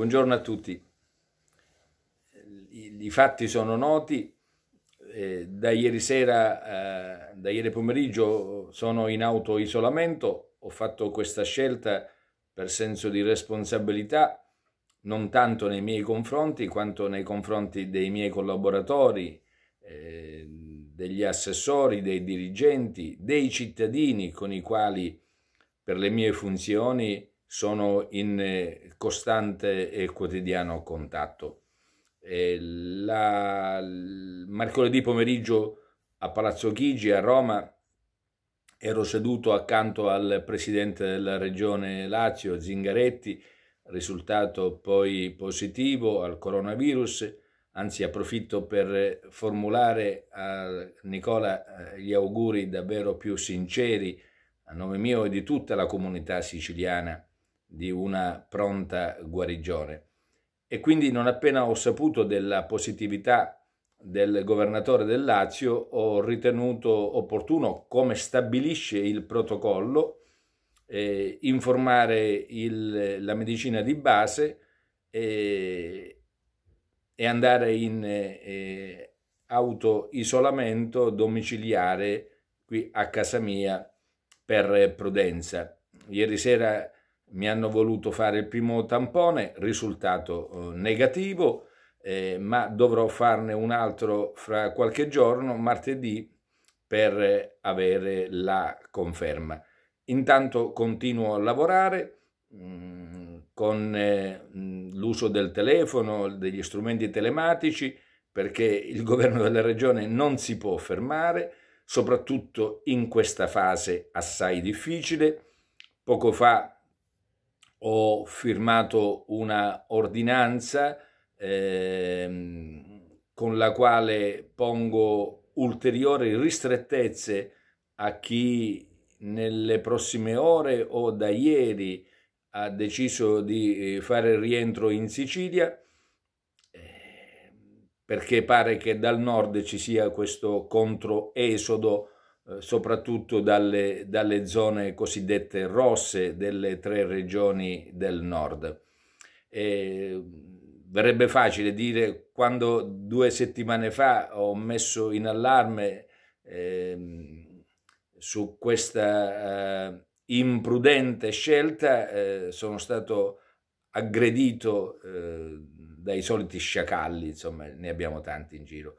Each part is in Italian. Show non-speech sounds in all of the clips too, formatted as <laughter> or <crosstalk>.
Buongiorno a tutti. I, i fatti sono noti, eh, da ieri sera, eh, da ieri pomeriggio sono in auto-isolamento. ho fatto questa scelta per senso di responsabilità, non tanto nei miei confronti quanto nei confronti dei miei collaboratori, eh, degli assessori, dei dirigenti, dei cittadini con i quali per le mie funzioni sono in eh, costante e quotidiano contatto. La, mercoledì pomeriggio a Palazzo Chigi a Roma ero seduto accanto al presidente della regione Lazio Zingaretti, risultato poi positivo al coronavirus. Anzi, approfitto per formulare a Nicola eh, gli auguri davvero più sinceri a nome mio e di tutta la comunità siciliana di una pronta guarigione. E quindi non appena ho saputo della positività del governatore del Lazio, ho ritenuto opportuno, come stabilisce il protocollo, eh, informare il, la medicina di base e, eh, e andare in eh, auto-isolamento domiciliare qui a casa mia per prudenza. Ieri sera mi hanno voluto fare il primo tampone, risultato eh, negativo, eh, ma dovrò farne un altro fra qualche giorno, martedì, per eh, avere la conferma. Intanto continuo a lavorare mh, mm, con eh, l'uso del telefono, degli strumenti telematici, perché il <laughs> governo della regione non si può fermare, soprattutto in questa fase assai difficile. Poco fa ho firmato una ordinanza ehm, con la quale pongo ulteriori ristrettezze a chi nelle prossime ore o da ieri ha deciso di eh, fare rientro in Sicilia ehm, perché pare che dal nord ci sia questo controesodo eh, soprattutto dalle, dalle, zone cosiddette rosse delle tre regioni del nord. E mm, verrebbe facile dire quando due settimane fa ho messo in allarme eh, su questa eh, imprudente scelta, eh, sono stato aggredito eh, dai soliti sciacalli, insomma ne abbiamo tanti in giro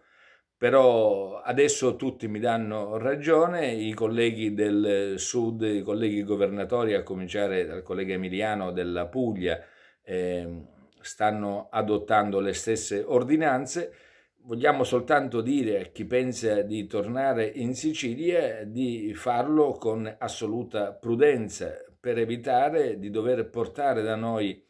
però adesso tutti mi danno ragione, i colleghi del sud, i colleghi governatori, a cominciare dal collega Emiliano della Puglia, eh, stanno adottando le stesse ordinanze. Vogliamo soltanto dire a chi pensa di tornare in Sicilia di farlo con assoluta prudenza per evitare di dover portare da noi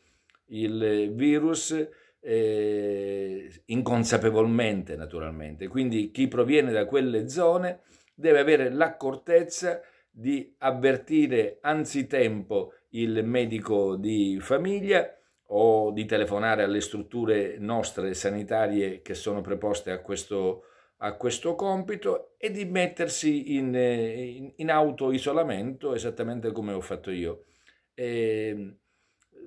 il virus eh, inconsapevolmente naturalmente. Quindi chi proviene da quelle zone deve avere l'accortezza di avvertire anzitempo il medico di famiglia o di telefonare alle strutture nostre sanitarie che sono preposte a questo, a questo compito e di mettersi in, eh, in, in autoisolamento esattamente come ho fatto io. E, ehm,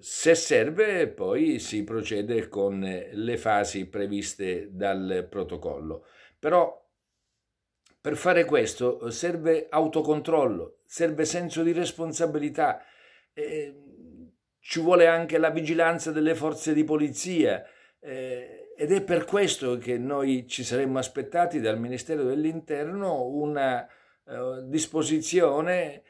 se serve, poi si procede con eh, le fasi previste dal protocollo. Però per fare questo serve autocontrollo, serve senso di responsabilità, eh, ci vuole anche la vigilanza delle forze di polizia eh, ed è per questo che noi ci saremmo aspettati dal Ministero dell'Interno una eh, disposizione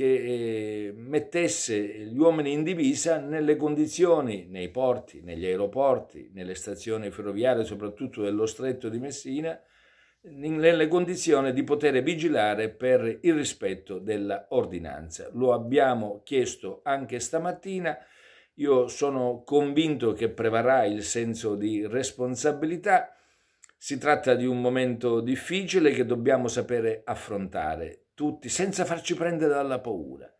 che eh, mettesse gli uomini in divisa nelle condizioni, nei porti, negli aeroporti, nelle stazioni ferroviarie, soprattutto dello stretto di Messina, nelle condizioni di poter vigilare per il rispetto dell'ordinanza. Lo abbiamo chiesto anche stamattina. Io sono convinto che prevarrà il senso di responsabilità. Si tratta di un momento difficile che dobbiamo sapere affrontare tutti, senza farci prendere dalla paura.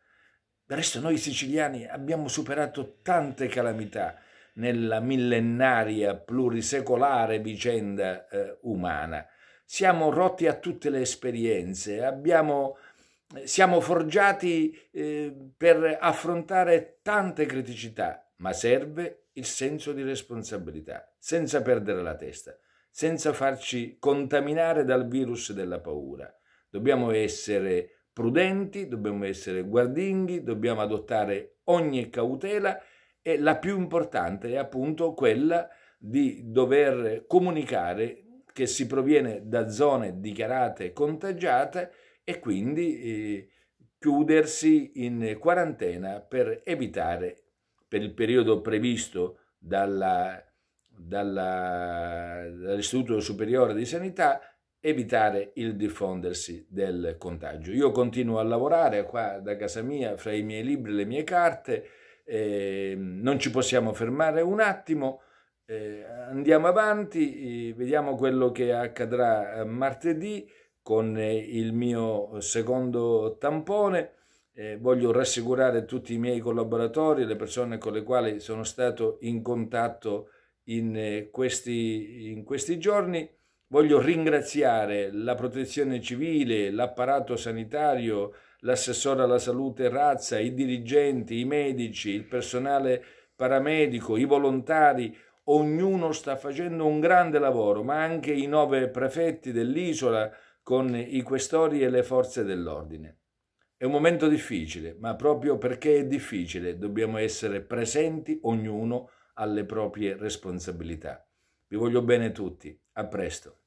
Del resto noi siciliani abbiamo superato tante calamità nella millenaria, plurisecolare vicenda eh, umana. Siamo rotti a tutte le esperienze, abbiamo, eh, siamo forgiati eh, per affrontare tante criticità, ma serve il senso di responsabilità, senza perdere la testa, senza farci contaminare dal virus della paura. Dobbiamo essere prudenti, dobbiamo essere guardinghi, dobbiamo adottare ogni cautela e la più importante è appunto quella di dover comunicare che si proviene da zone dichiarate contagiate e quindi eh, chiudersi in quarantena per evitare per il periodo previsto dall'Istituto dall Superiore di Sanità evitare il diffondersi del contagio. Io continuo a lavorare qua da casa mia, fra i miei libri e le mie carte, eh, non ci possiamo fermare un attimo, eh, andiamo avanti, eh, vediamo quello che accadrà eh, martedì con eh, il mio secondo tampone. voglio rassicurare tutti i miei collaboratori, le persone con le quali sono stato in contatto in questi, in questi giorni Voglio ringraziare la protezione civile, l'apparato sanitario, l'assessore alla salute Razza, i dirigenti, i medici, il personale paramedico, i volontari, ognuno sta facendo un grande lavoro, ma anche i nove prefetti dell'isola con i questori e le forze dell'ordine. È un momento difficile, ma proprio perché è difficile dobbiamo essere presenti ognuno alle proprie responsabilità. Vi voglio bene tutti, a presto.